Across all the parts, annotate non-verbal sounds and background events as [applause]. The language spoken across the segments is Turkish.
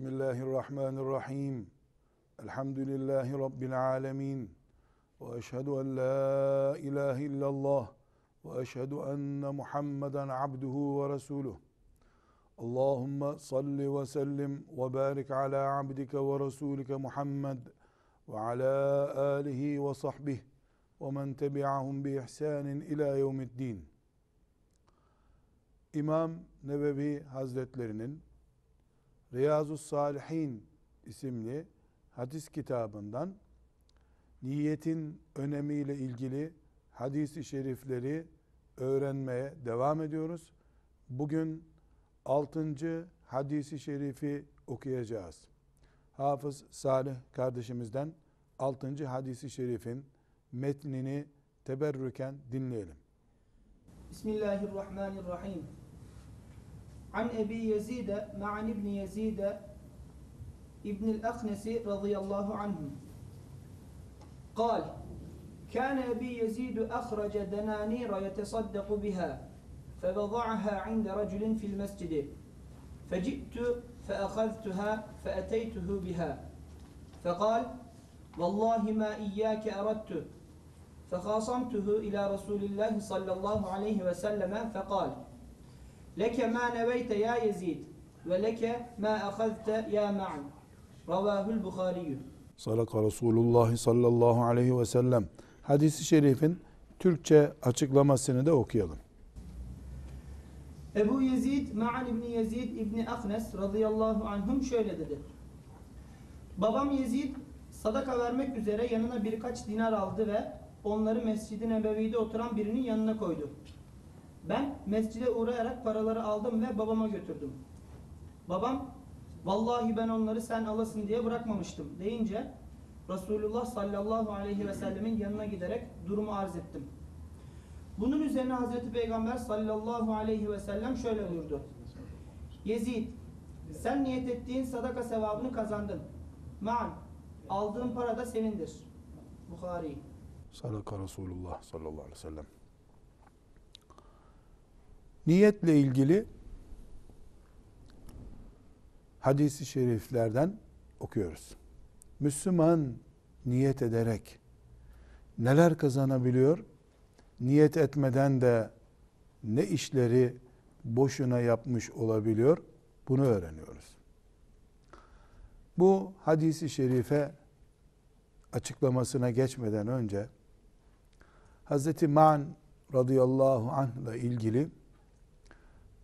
بسم الله الرحمن الرحيم الحمد لله رب العالمين واشهد ان لا اله الا الله واشهد ان محمدا عبده ورسوله اللهم صل وسلم وبارك على عبدك ورسولك محمد وعلى اله وصحبه ومن تبعهم باحسان إلى يوم الدين İmam Nebevi Hazretlerinin Riyazu Salihin isimli hadis kitabından niyetin önemiyle ilgili hadisi şerifleri öğrenmeye devam ediyoruz. Bugün 6. hadisi şerifi okuyacağız. Hafız Salih kardeşimizden 6. hadisi şerifin metnini teberrüken dinleyelim. Bismillahirrahmanirrahim. عن أبي يزيد مع عن ابن يزيد ابن الأخنس رضي الله عنه قال كان أبي يزيد أخرج دنانير يتصدق بها فوضعها عند رجل في المسجد فجئت فأخذتها فأتيته بها فقال والله ما إياك أردت فخاصمته إلى رسول الله صلى الله عليه وسلم فقال Leke ma neveyte ya Yezid ve leke ma ahazte ya ma'an. Ravahul Bukhariyyü. Sadaka Resulullah sallallahu aleyhi ve sellem. Hadis-i şerifin Türkçe açıklamasını da okuyalım. Ebu Yezid, Ma'an İbni Yezid İbni Ahnes radıyallahu anhum şöyle dedi. Babam Yezid sadaka vermek üzere yanına birkaç dinar aldı ve onları Mescid-i Nebevi'de oturan birinin yanına koydu. Ben mescide uğrayarak paraları aldım ve babama götürdüm. Babam vallahi ben onları sen alasın diye bırakmamıştım deyince Resulullah sallallahu aleyhi ve sellemin yanına giderek durumu arz ettim. Bunun üzerine Hazreti Peygamber sallallahu aleyhi ve sellem şöyle buyurdu. Yezid sen niyet ettiğin sadaka sevabını kazandın. Ma'an aldığın para da senindir. Bukhari. Sadaka Resulullah sallallahu aleyhi ve sellem. Niyetle ilgili hadisi şeriflerden okuyoruz. Müslüman niyet ederek neler kazanabiliyor? Niyet etmeden de ne işleri boşuna yapmış olabiliyor? Bunu öğreniyoruz. Bu hadisi şerife açıklamasına geçmeden önce Hazreti Ma'n radıyallahu anh ile ilgili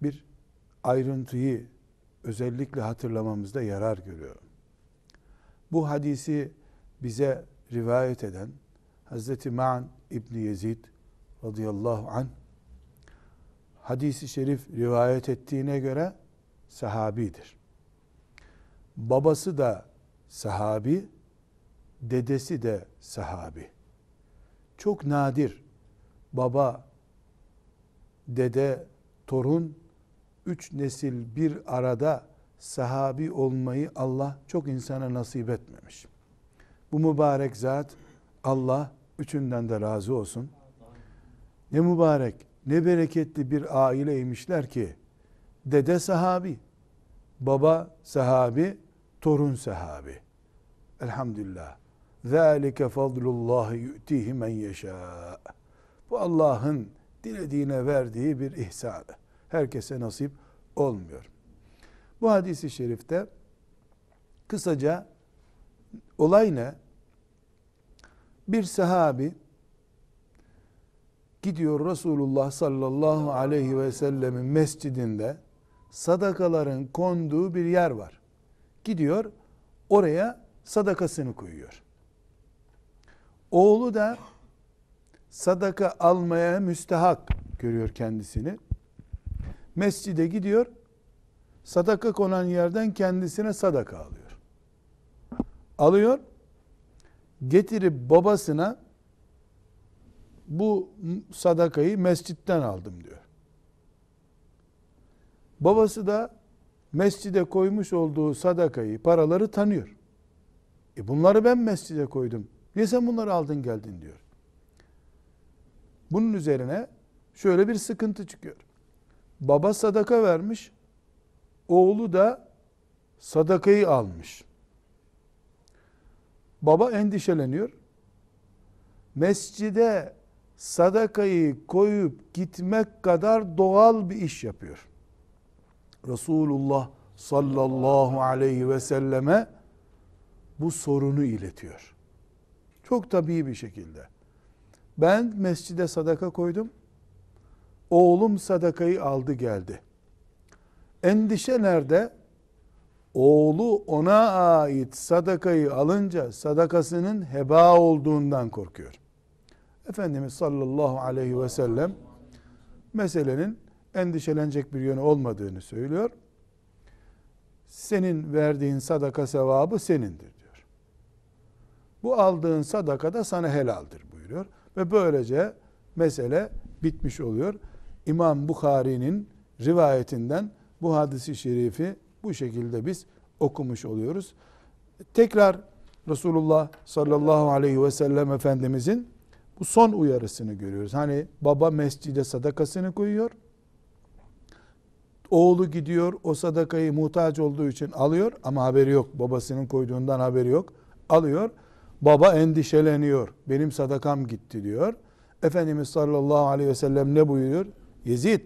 bir ayrıntıyı özellikle hatırlamamızda yarar görüyorum. Bu hadisi bize rivayet eden Hz. Ma'an İbni Yezid radıyallahu anh hadisi şerif rivayet ettiğine göre sahabidir. Babası da sahabi, dedesi de sahabi. Çok nadir baba, dede, torun üç nesil bir arada sahabi olmayı Allah çok insana nasip etmemiş. Bu mübarek zat Allah üçünden de razı olsun. Ne mübarek, ne bereketli bir aileymişler ki dede sahabi, baba sahabi, torun sahabi. Elhamdülillah. ذَٰلِكَ فَضْلُ اللّٰهِ يُؤْتِيهِ مَنْ يَشَاءُ Bu Allah'ın dilediğine verdiği bir ihsanı herkese nasip olmuyor. Bu hadisi şerifte kısaca olay ne? Bir sahabi gidiyor Resulullah sallallahu aleyhi ve sellemin mescidinde sadakaların konduğu bir yer var. Gidiyor oraya sadakasını koyuyor. Oğlu da sadaka almaya müstehak görüyor kendisini. Mescide gidiyor. Sadaka konan yerden kendisine sadaka alıyor. Alıyor. Getirip babasına bu sadakayı mescitten aldım diyor. Babası da mescide koymuş olduğu sadakayı, paraları tanıyor. E bunları ben mescide koydum. Niye sen bunları aldın geldin diyor. Bunun üzerine şöyle bir sıkıntı çıkıyor. Baba sadaka vermiş, oğlu da sadakayı almış. Baba endişeleniyor. Mescide sadakayı koyup gitmek kadar doğal bir iş yapıyor. Resulullah sallallahu aleyhi ve selleme bu sorunu iletiyor. Çok tabii bir şekilde. Ben mescide sadaka koydum. Oğlum sadakayı aldı geldi. Endişe nerede? Oğlu ona ait sadakayı alınca sadakasının heba olduğundan korkuyor. Efendimiz sallallahu aleyhi ve sellem meselenin endişelenecek bir yönü olmadığını söylüyor. Senin verdiğin sadaka sevabı senindir diyor. Bu aldığın sadaka da sana helaldir buyuruyor. Ve böylece mesele bitmiş oluyor. İmam Bukhari'nin rivayetinden bu hadisi şerifi bu şekilde biz okumuş oluyoruz. Tekrar Resulullah sallallahu aleyhi ve sellem Efendimizin bu son uyarısını görüyoruz. Hani baba mescide sadakasını koyuyor. Oğlu gidiyor o sadakayı muhtaç olduğu için alıyor ama haberi yok. Babasının koyduğundan haberi yok. Alıyor. Baba endişeleniyor. Benim sadakam gitti diyor. Efendimiz sallallahu aleyhi ve sellem ne buyuruyor? Yezid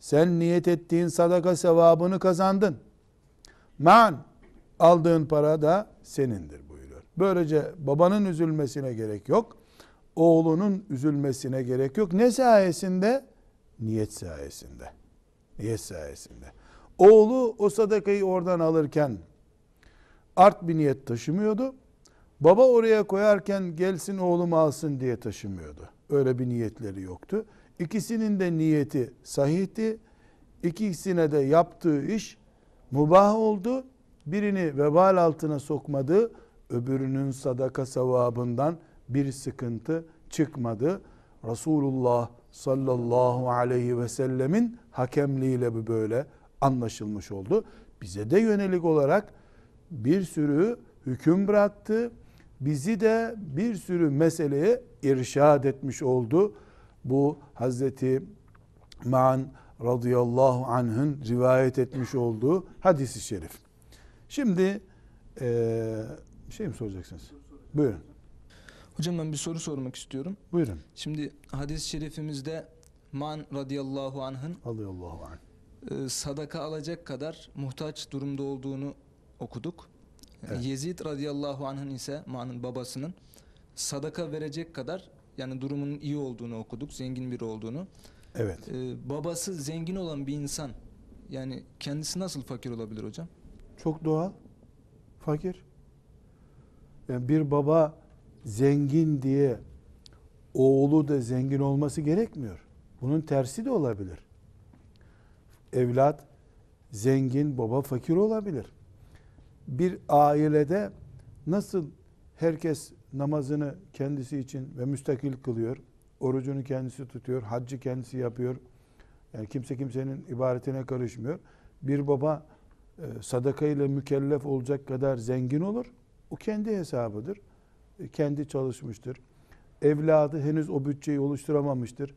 sen niyet ettiğin sadaka sevabını kazandın. Man aldığın para da senindir buyuruyor. Böylece babanın üzülmesine gerek yok. Oğlunun üzülmesine gerek yok. Ne sayesinde? Niyet sayesinde. Niyet sayesinde. Oğlu o sadakayı oradan alırken art bir niyet taşımıyordu. Baba oraya koyarken gelsin oğlum alsın diye taşımıyordu. Öyle bir niyetleri yoktu. İkisinin de niyeti sahihti. İkisine de yaptığı iş mübah oldu. Birini vebal altına sokmadı. Öbürünün sadaka sevabından bir sıkıntı çıkmadı. Resulullah sallallahu aleyhi ve sellemin hakemliğiyle bu böyle anlaşılmış oldu. Bize de yönelik olarak bir sürü hüküm bıraktı. Bizi de bir sürü meseleye irşad etmiş oldu. Bu Hazreti Ma'an radıyallahu anh'ın rivayet etmiş olduğu hadisi şerif. Şimdi e, şey mi soracaksınız? Buyurun. Hocam ben bir soru sormak istiyorum. Buyurun. Şimdi hadis-i şerifimizde Man radıyallahu anh'ın radıyallahu anh. E, sadaka alacak kadar muhtaç durumda olduğunu okuduk. Evet. Yezid radıyallahu anh'ın ise Man'ın babasının sadaka verecek kadar yani durumun iyi olduğunu okuduk, zengin biri olduğunu. Evet. Ee, babası zengin olan bir insan yani kendisi nasıl fakir olabilir hocam? Çok doğal. Fakir. Yani bir baba zengin diye oğlu da zengin olması gerekmiyor. Bunun tersi de olabilir. Evlat zengin, baba fakir olabilir. Bir ailede nasıl herkes namazını kendisi için ve müstakil kılıyor. Orucunu kendisi tutuyor, haccı kendisi yapıyor. Yani kimse kimsenin ibaretine karışmıyor. Bir baba e, sadaka ile mükellef olacak kadar zengin olur. O kendi hesabıdır. E, kendi çalışmıştır. Evladı henüz o bütçeyi oluşturamamıştır.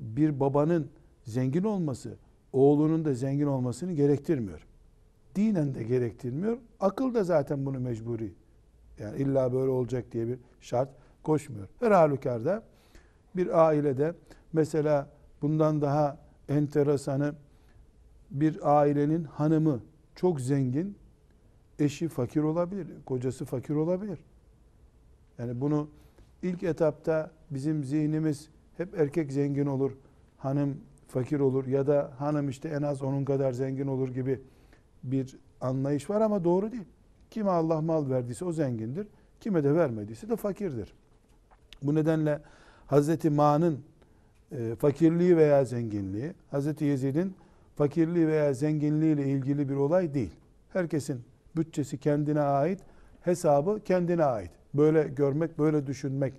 Bir babanın zengin olması oğlunun da zengin olmasını gerektirmiyor. Dinen de gerektirmiyor. Akıl da zaten bunu mecburi yani illa böyle olacak diye bir şart koşmuyor. Her halükarda bir ailede mesela bundan daha enteresanı hani bir ailenin hanımı çok zengin, eşi fakir olabilir, kocası fakir olabilir. Yani bunu ilk etapta bizim zihnimiz hep erkek zengin olur, hanım fakir olur ya da hanım işte en az onun kadar zengin olur gibi bir anlayış var ama doğru değil. Kime Allah mal verdiyse o zengindir. Kime de vermediyse de fakirdir. Bu nedenle Hazreti Ma'nın e, fakirliği veya zenginliği, Hazreti Yezid'in fakirliği veya zenginliği ile ilgili bir olay değil. Herkesin bütçesi kendine ait, hesabı kendine ait. Böyle görmek, böyle düşünmek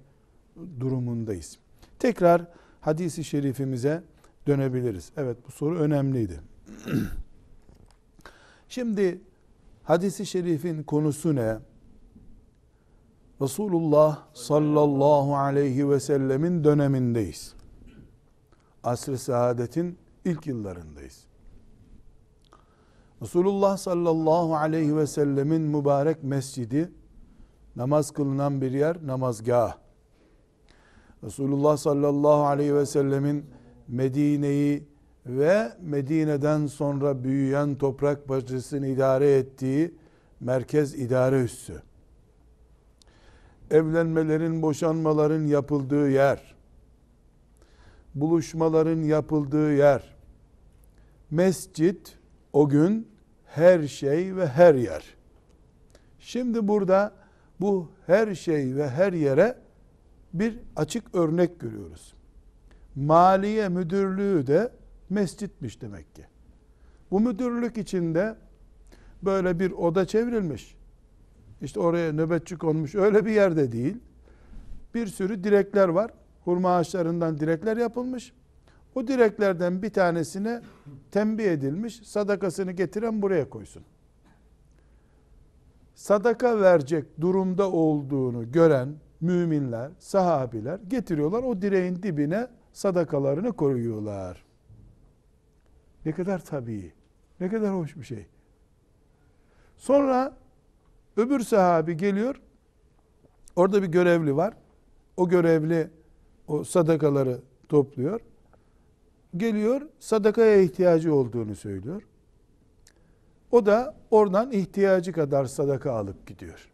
durumundayız. Tekrar hadisi şerifimize dönebiliriz. Evet bu soru önemliydi. [clears throat] Şimdi Hadisi şerifin konusu ne? Resulullah sallallahu aleyhi ve sellemin dönemindeyiz. Asr-ı saadetin ilk yıllarındayız. Resulullah sallallahu aleyhi ve sellemin mübarek mescidi namaz kılınan bir yer, namazgah. Resulullah sallallahu aleyhi ve sellemin Medine'yi ve Medine'den sonra büyüyen toprak parçasını idare ettiği merkez idare üssü. Evlenmelerin, boşanmaların yapıldığı yer. Buluşmaların yapıldığı yer. Mescit o gün her şey ve her yer. Şimdi burada bu her şey ve her yere bir açık örnek görüyoruz. Maliye Müdürlüğü de mescitmiş demek ki. Bu müdürlük içinde böyle bir oda çevrilmiş. İşte oraya nöbetçi konmuş öyle bir yerde değil. Bir sürü direkler var. Hurma ağaçlarından direkler yapılmış. O direklerden bir tanesine tembih edilmiş. Sadakasını getiren buraya koysun. Sadaka verecek durumda olduğunu gören müminler, sahabiler getiriyorlar o direğin dibine sadakalarını koyuyorlar. Ne kadar tabii. Ne kadar hoş bir şey. Sonra öbür sahabi geliyor. Orada bir görevli var. O görevli o sadakaları topluyor. Geliyor sadakaya ihtiyacı olduğunu söylüyor. O da oradan ihtiyacı kadar sadaka alıp gidiyor.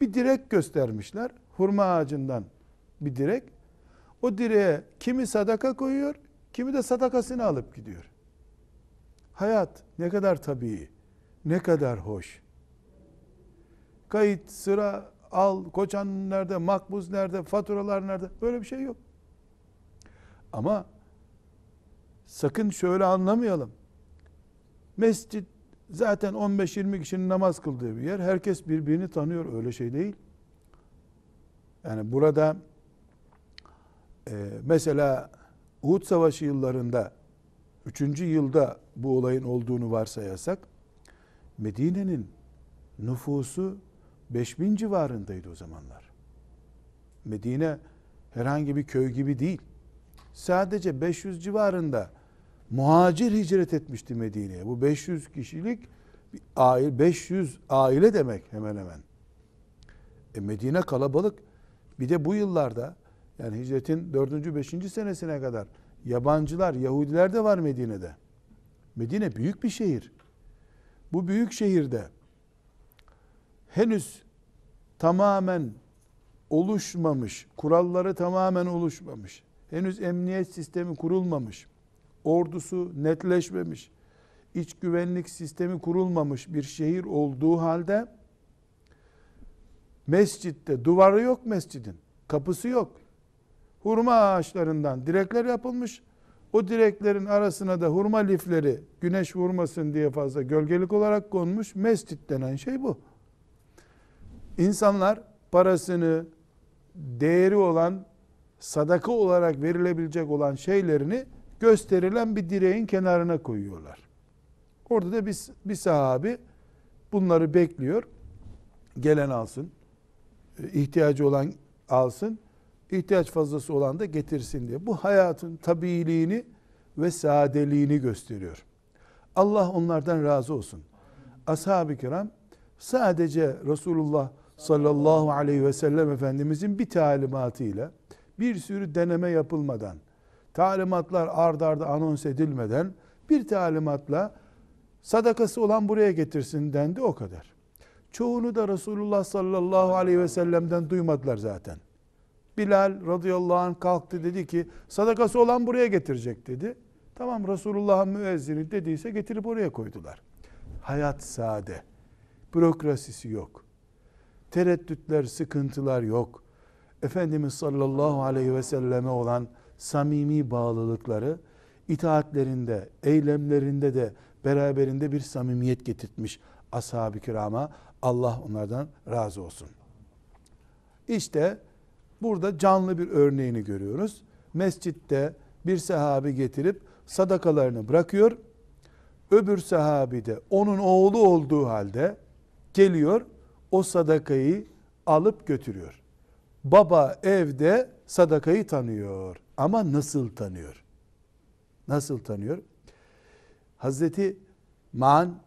Bir direk göstermişler. Hurma ağacından bir direk. O direğe kimi sadaka koyuyor, kimi de sadakasını alıp gidiyor. Hayat ne kadar tabii, ne kadar hoş. Kayıt, sıra, al, koçan nerede, makbuz nerede, faturalar nerede? Böyle bir şey yok. Ama sakın şöyle anlamayalım. Mescit zaten 15-20 kişinin namaz kıldığı bir yer. Herkes birbirini tanıyor. Öyle şey değil. Yani burada e, mesela Uhud Savaşı yıllarında üçüncü yılda bu olayın olduğunu varsayasak, Medine'nin nüfusu 5000 civarındaydı o zamanlar. Medine herhangi bir köy gibi değil. Sadece 500 civarında muhacir hicret etmişti Medine'ye. Bu 500 kişilik bir aile, 500 aile demek hemen hemen. E Medine kalabalık. Bir de bu yıllarda yani hicretin 4. 5. senesine kadar Yabancılar, Yahudiler de var Medine'de. Medine büyük bir şehir. Bu büyük şehirde henüz tamamen oluşmamış, kuralları tamamen oluşmamış, henüz emniyet sistemi kurulmamış, ordusu netleşmemiş, iç güvenlik sistemi kurulmamış bir şehir olduğu halde mescitte duvarı yok mescidin, kapısı yok hurma ağaçlarından direkler yapılmış. O direklerin arasına da hurma lifleri güneş vurmasın diye fazla gölgelik olarak konmuş. Mescit denen şey bu. İnsanlar parasını değeri olan sadaka olarak verilebilecek olan şeylerini gösterilen bir direğin kenarına koyuyorlar. Orada da bir, bir sahabi bunları bekliyor. Gelen alsın, e, ihtiyacı olan alsın ihtiyaç fazlası olan da getirsin diye. Bu hayatın tabiiliğini ve sadeliğini gösteriyor. Allah onlardan razı olsun. Ashab-ı kiram sadece Resulullah sallallahu aleyhi ve sellem Efendimizin bir talimatıyla bir sürü deneme yapılmadan, talimatlar ardarda arda anons edilmeden bir talimatla sadakası olan buraya getirsin dendi o kadar. Çoğunu da Resulullah sallallahu aleyhi ve sellem'den duymadılar zaten. Bilal radıyallahu anh kalktı dedi ki sadakası olan buraya getirecek dedi. Tamam Resulullah'ın müezzini dediyse getirip oraya koydular. Hayat sade. Bürokrasisi yok. Tereddütler, sıkıntılar yok. Efendimiz sallallahu aleyhi ve selleme olan samimi bağlılıkları itaatlerinde, eylemlerinde de beraberinde bir samimiyet getirtmiş ashab-ı kirama. Allah onlardan razı olsun. İşte bu Burada canlı bir örneğini görüyoruz. Mescitte bir sahabi getirip sadakalarını bırakıyor. Öbür sahabi de onun oğlu olduğu halde geliyor o sadakayı alıp götürüyor. Baba evde sadakayı tanıyor ama nasıl tanıyor? Nasıl tanıyor? Hazreti Ma'n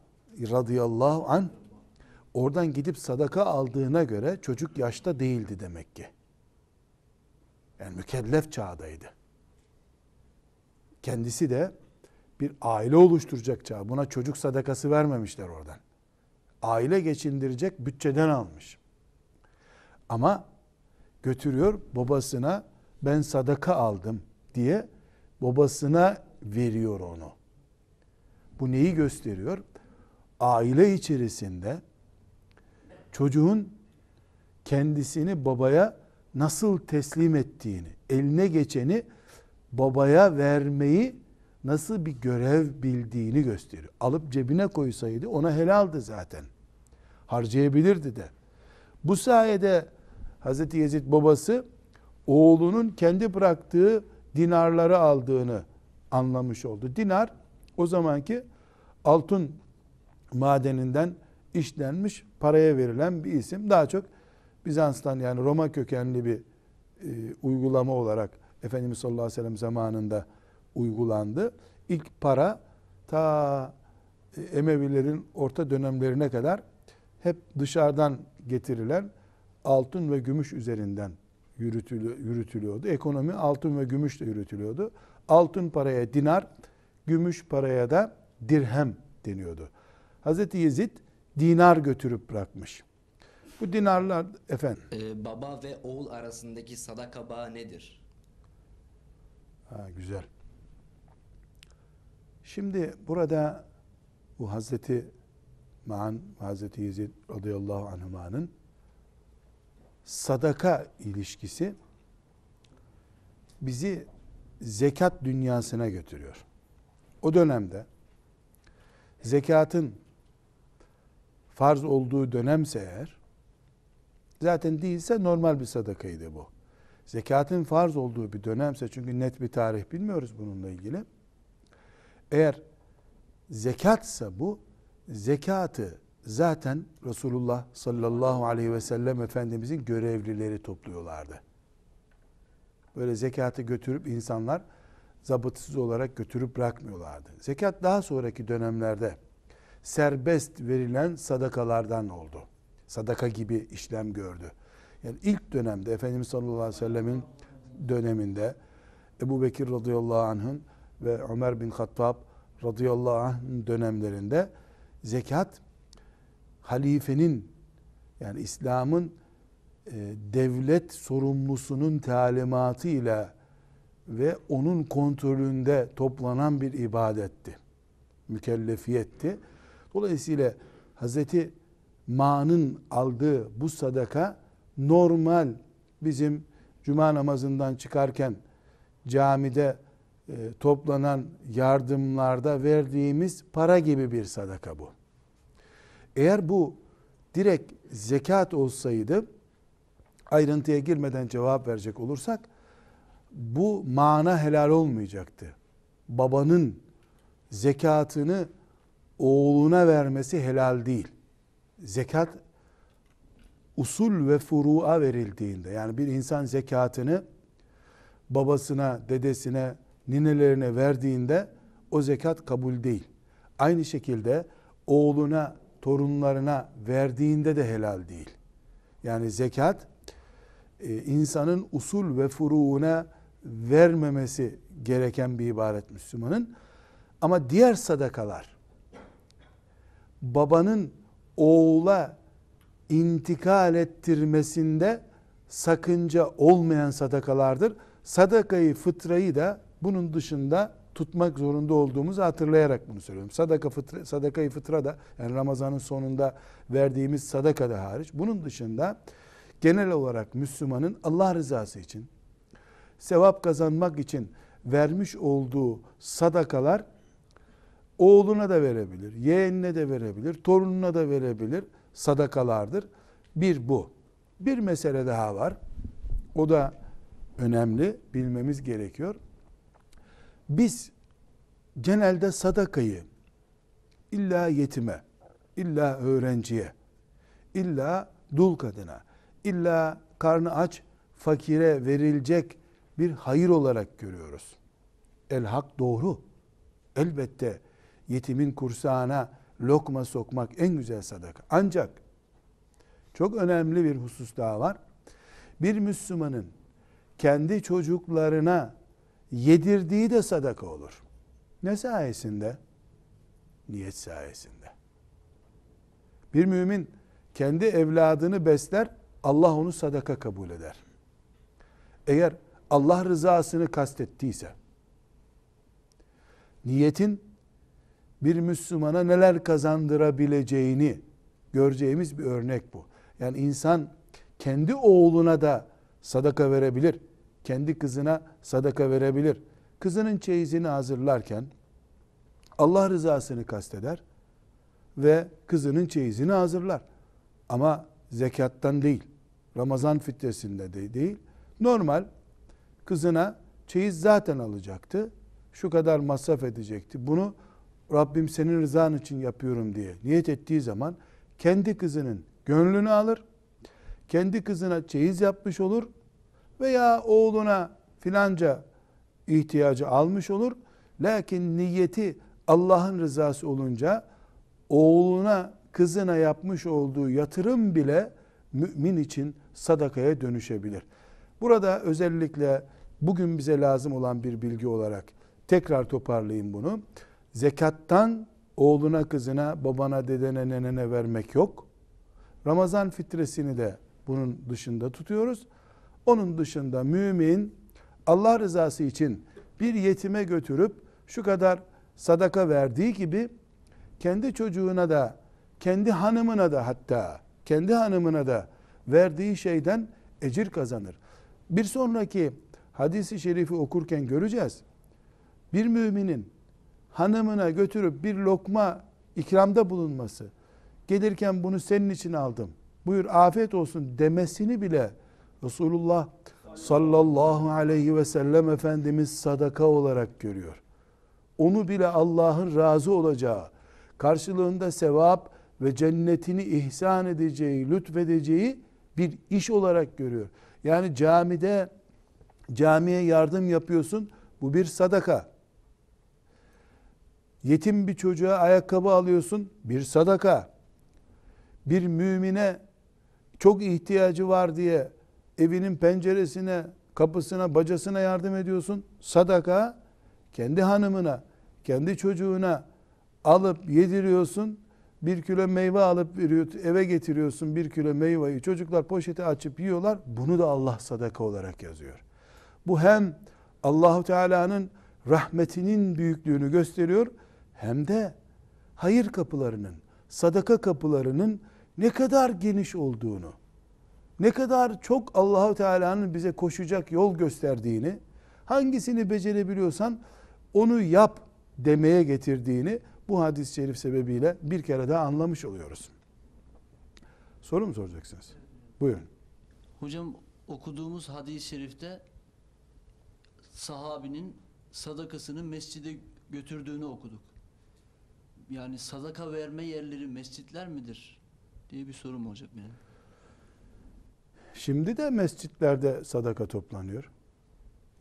radıyallahu an oradan gidip sadaka aldığına göre çocuk yaşta değildi demek ki. Yani mükellef çağdaydı. Kendisi de bir aile oluşturacak çağ. Buna çocuk sadakası vermemişler oradan. Aile geçindirecek bütçeden almış. Ama götürüyor babasına ben sadaka aldım diye babasına veriyor onu. Bu neyi gösteriyor? Aile içerisinde çocuğun kendisini babaya nasıl teslim ettiğini, eline geçeni babaya vermeyi nasıl bir görev bildiğini gösteriyor. Alıp cebine koysaydı ona helaldi zaten. Harcayabilirdi de. Bu sayede Hz. Yezid babası oğlunun kendi bıraktığı dinarları aldığını anlamış oldu. Dinar o zamanki altın madeninden işlenmiş paraya verilen bir isim. Daha çok Bizans'tan yani Roma kökenli bir e, uygulama olarak Efendimiz sallallahu aleyhi ve sellem zamanında uygulandı. İlk para ta e, Emevilerin orta dönemlerine kadar hep dışarıdan getirilen altın ve gümüş üzerinden yürütülü, yürütülüyordu. Ekonomi altın ve gümüşle yürütülüyordu. Altın paraya dinar, gümüş paraya da dirhem deniyordu. Hazreti Yezid dinar götürüp bırakmış. Bu dinarlar efendim. Ee, baba ve oğul arasındaki sadaka bağı nedir? Ha, güzel. Şimdi burada bu Hazreti Ma'an Hazreti Yezid radıyallahu anhümanın sadaka ilişkisi bizi zekat dünyasına götürüyor. O dönemde zekatın farz olduğu dönemse eğer Zaten değilse normal bir sadakaydı bu. Zekatın farz olduğu bir dönemse çünkü net bir tarih bilmiyoruz bununla ilgili. Eğer zekatsa bu zekatı zaten Resulullah sallallahu aleyhi ve sellem Efendimizin görevlileri topluyorlardı. Böyle zekatı götürüp insanlar zabıtsız olarak götürüp bırakmıyorlardı. Zekat daha sonraki dönemlerde serbest verilen sadakalardan oldu sadaka gibi işlem gördü. Yani ilk dönemde Efendimiz sallallahu aleyhi ve sellemin döneminde Ebu Bekir radıyallahu anh'ın ve Ömer bin Hattab radıyallahu anh'ın dönemlerinde zekat halifenin yani İslam'ın e, devlet sorumlusunun talimatıyla ve onun kontrolünde toplanan bir ibadetti. Mükellefiyetti. Dolayısıyla Hazreti ma'nın aldığı bu sadaka normal bizim cuma namazından çıkarken camide e, toplanan yardımlarda verdiğimiz para gibi bir sadaka bu. Eğer bu direkt zekat olsaydı ayrıntıya girmeden cevap verecek olursak bu mana helal olmayacaktı. Babanın zekatını oğluna vermesi helal değil zekat usul ve furu'a verildiğinde yani bir insan zekatını babasına, dedesine, ninelerine verdiğinde o zekat kabul değil. Aynı şekilde oğluna, torunlarına verdiğinde de helal değil. Yani zekat e, insanın usul ve furuğuna vermemesi gereken bir ibaret Müslümanın. Ama diğer sadakalar babanın oğula intikal ettirmesinde sakınca olmayan sadakalardır. Sadakayı, fıtrayı da bunun dışında tutmak zorunda olduğumuzu hatırlayarak bunu söylüyorum. Sadaka fıtra, sadakayı fıtra da yani Ramazan'ın sonunda verdiğimiz sadaka da hariç. Bunun dışında genel olarak Müslümanın Allah rızası için sevap kazanmak için vermiş olduğu sadakalar Oğluna da verebilir, yeğenine de verebilir, torununa da verebilir. Sadakalardır. Bir bu. Bir mesele daha var. O da önemli, bilmemiz gerekiyor. Biz genelde sadakayı illa yetime, illa öğrenciye, illa dul kadına, illa karnı aç fakire verilecek bir hayır olarak görüyoruz. El hak doğru. Elbette yetimin kursağına lokma sokmak en güzel sadaka. Ancak çok önemli bir husus daha var. Bir Müslümanın kendi çocuklarına yedirdiği de sadaka olur. Ne sayesinde? Niyet sayesinde. Bir mümin kendi evladını besler, Allah onu sadaka kabul eder. Eğer Allah rızasını kastettiyse, niyetin bir Müslümana neler kazandırabileceğini göreceğimiz bir örnek bu. Yani insan kendi oğluna da sadaka verebilir. Kendi kızına sadaka verebilir. Kızının çeyizini hazırlarken Allah rızasını kasteder ve kızının çeyizini hazırlar. Ama zekattan değil, Ramazan fitresinde de değil. Normal kızına çeyiz zaten alacaktı. Şu kadar masraf edecekti. Bunu Rabbim senin rızan için yapıyorum diye niyet ettiği zaman kendi kızının gönlünü alır. Kendi kızına çeyiz yapmış olur veya oğluna filanca ihtiyacı almış olur. Lakin niyeti Allah'ın rızası olunca oğluna, kızına yapmış olduğu yatırım bile mümin için sadakaya dönüşebilir. Burada özellikle bugün bize lazım olan bir bilgi olarak tekrar toparlayayım bunu. Zekattan oğluna, kızına, babana, dedene, nenene vermek yok. Ramazan fitresini de bunun dışında tutuyoruz. Onun dışında mümin Allah rızası için bir yetime götürüp şu kadar sadaka verdiği gibi kendi çocuğuna da kendi hanımına da hatta kendi hanımına da verdiği şeyden ecir kazanır. Bir sonraki hadisi şerifi okurken göreceğiz. Bir müminin hanımına götürüp bir lokma ikramda bulunması, gelirken bunu senin için aldım, buyur afiyet olsun demesini bile Resulullah sallallahu aleyhi ve sellem Efendimiz sadaka olarak görüyor. Onu bile Allah'ın razı olacağı, karşılığında sevap ve cennetini ihsan edeceği, lütfedeceği bir iş olarak görüyor. Yani camide camiye yardım yapıyorsun. Bu bir sadaka. Yetim bir çocuğa ayakkabı alıyorsun bir sadaka. Bir mümine çok ihtiyacı var diye evinin penceresine, kapısına, bacasına yardım ediyorsun. Sadaka kendi hanımına, kendi çocuğuna alıp yediriyorsun. Bir kilo meyve alıp eve getiriyorsun bir kilo meyveyi. Çocuklar poşeti açıp yiyorlar. Bunu da Allah sadaka olarak yazıyor. Bu hem Allahu Teala'nın rahmetinin büyüklüğünü gösteriyor hem de hayır kapılarının, sadaka kapılarının ne kadar geniş olduğunu, ne kadar çok Allahu Teala'nın bize koşacak yol gösterdiğini, hangisini becerebiliyorsan onu yap demeye getirdiğini bu hadis-i şerif sebebiyle bir kere daha anlamış oluyoruz. Soru mu soracaksınız? Buyurun. Hocam okuduğumuz hadis-i şerifte sahabinin sadakasını mescide götürdüğünü okuduk yani sadaka verme yerleri mescitler midir diye bir sorum olacak benim. Şimdi de mescitlerde sadaka toplanıyor.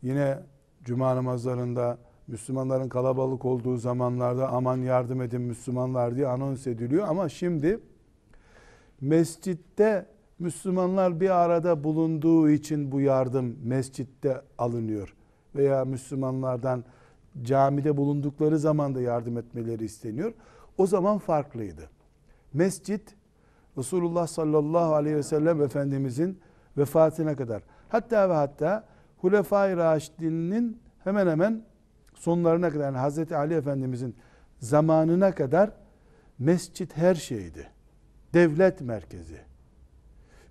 Yine cuma namazlarında Müslümanların kalabalık olduğu zamanlarda aman yardım edin Müslümanlar diye anons ediliyor ama şimdi mescitte Müslümanlar bir arada bulunduğu için bu yardım mescitte alınıyor veya Müslümanlardan camide bulundukları zaman da yardım etmeleri isteniyor. O zaman farklıydı. Mescit Resulullah sallallahu aleyhi ve sellem Efendimizin vefatına kadar hatta ve hatta Hulefai Raşidin'in hemen hemen sonlarına kadar yani Hazreti Ali Efendimizin zamanına kadar mescit her şeydi. Devlet merkezi.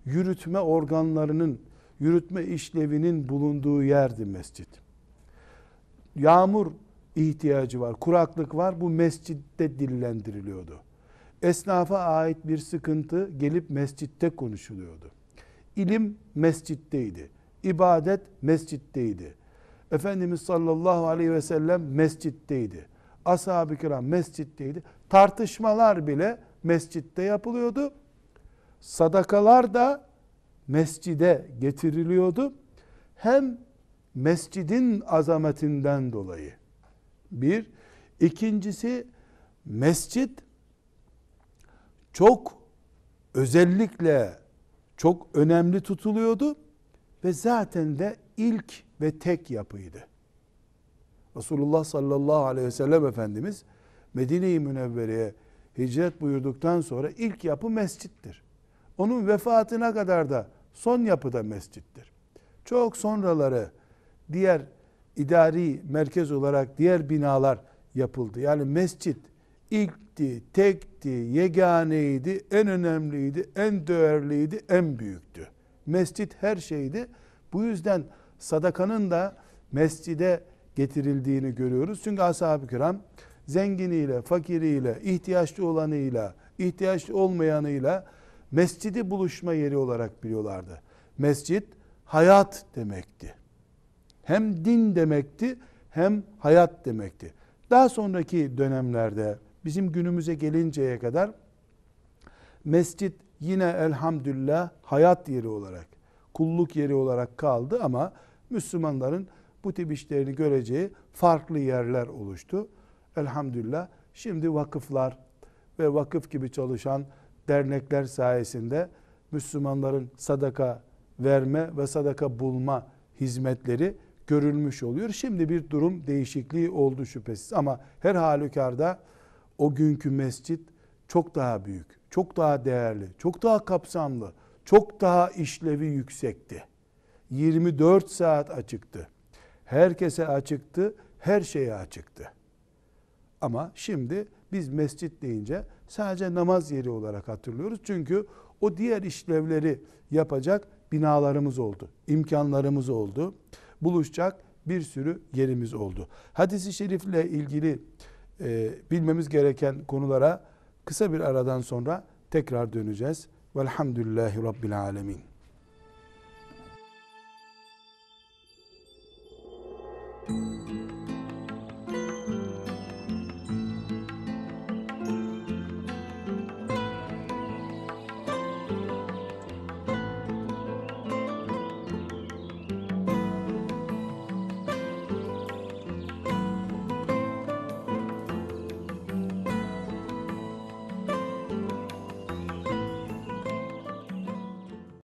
Yürütme organlarının, yürütme işlevinin bulunduğu yerdi mescit yağmur ihtiyacı var, kuraklık var. Bu mescitte dillendiriliyordu. Esnafa ait bir sıkıntı gelip mescitte konuşuluyordu. İlim mescitteydi. İbadet mescitteydi. Efendimiz sallallahu aleyhi ve sellem mescitteydi. Ashab-ı kiram mescitteydi. Tartışmalar bile mescitte yapılıyordu. Sadakalar da mescide getiriliyordu. Hem mescidin azametinden dolayı. Bir. İkincisi mescit çok özellikle çok önemli tutuluyordu ve zaten de ilk ve tek yapıydı. Resulullah sallallahu aleyhi ve sellem Efendimiz Medine-i Münevvere'ye hicret buyurduktan sonra ilk yapı mescittir. Onun vefatına kadar da son yapı da mescittir. Çok sonraları diğer idari merkez olarak diğer binalar yapıldı. Yani mescit ilkti, tekti, yeganeydi, en önemliydi, en değerliydi, en büyüktü. Mescit her şeydi. Bu yüzden sadakanın da mescide getirildiğini görüyoruz. Çünkü ashab-ı kiram zenginiyle, fakiriyle, ihtiyaçlı olanıyla, ihtiyaçlı olmayanıyla mescidi buluşma yeri olarak biliyorlardı. Mescit hayat demekti hem din demekti hem hayat demekti. Daha sonraki dönemlerde bizim günümüze gelinceye kadar mescit yine elhamdülillah hayat yeri olarak, kulluk yeri olarak kaldı ama Müslümanların bu tip işlerini göreceği farklı yerler oluştu. Elhamdülillah şimdi vakıflar ve vakıf gibi çalışan dernekler sayesinde Müslümanların sadaka verme ve sadaka bulma hizmetleri görülmüş oluyor. Şimdi bir durum değişikliği oldu şüphesiz ama her halükarda o günkü mescit çok daha büyük, çok daha değerli, çok daha kapsamlı, çok daha işlevi yüksekti. 24 saat açıktı. Herkese açıktı, her şeye açıktı. Ama şimdi biz mescit deyince sadece namaz yeri olarak hatırlıyoruz. Çünkü o diğer işlevleri yapacak binalarımız oldu, imkanlarımız oldu buluşacak bir sürü yerimiz oldu. Hadis-i şerifle ilgili e, bilmemiz gereken konulara kısa bir aradan sonra tekrar döneceğiz. Velhamdülillahi Rabbil Alemin.